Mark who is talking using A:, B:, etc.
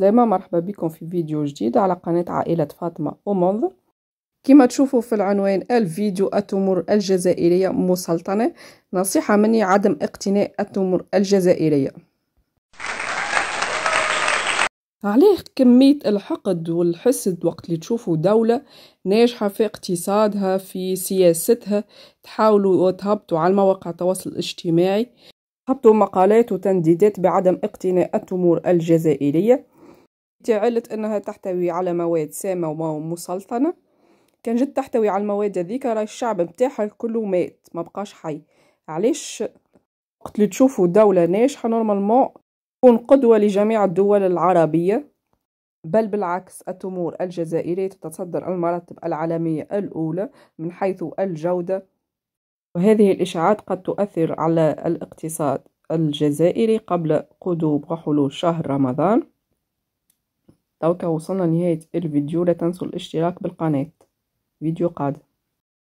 A: سلامة مرحبا بكم في فيديو جديد على قناة عائلة فاطمة ومنظر كما تشوفوا في العنوان الفيديو التمور الجزائرية مسلطنة نصيحة مني عدم اقتناء التمور الجزائرية عليه كمية الحقد والحسد وقت اللي تشوفوا دولة ناجحة في اقتصادها في سياستها تحاولوا وتهبطوا على مواقع التواصل الاجتماعي حطوا مقالات وتنديدات بعدم اقتناء التمور الجزائرية تعلت أنها تحتوي على مواد سامة ومسلطنة كان جد تحتوي على المواد هذيك راه الشعب نتاعها كله مات ما بقاش حي علاش وقت اللي تشوفوا دولة ناجحة نورمالمون تكون قدوة لجميع الدول العربية بل بالعكس التمور الجزائرية تتصدر المراتب العالمية الأولى من حيث الجودة وهذه الإشاعات قد تؤثر على الاقتصاد الجزائري قبل قدوم وحلول شهر رمضان توك وصلنا لنهاية الفيديو لا تنسوا الاشتراك بالقناة فيديو قادم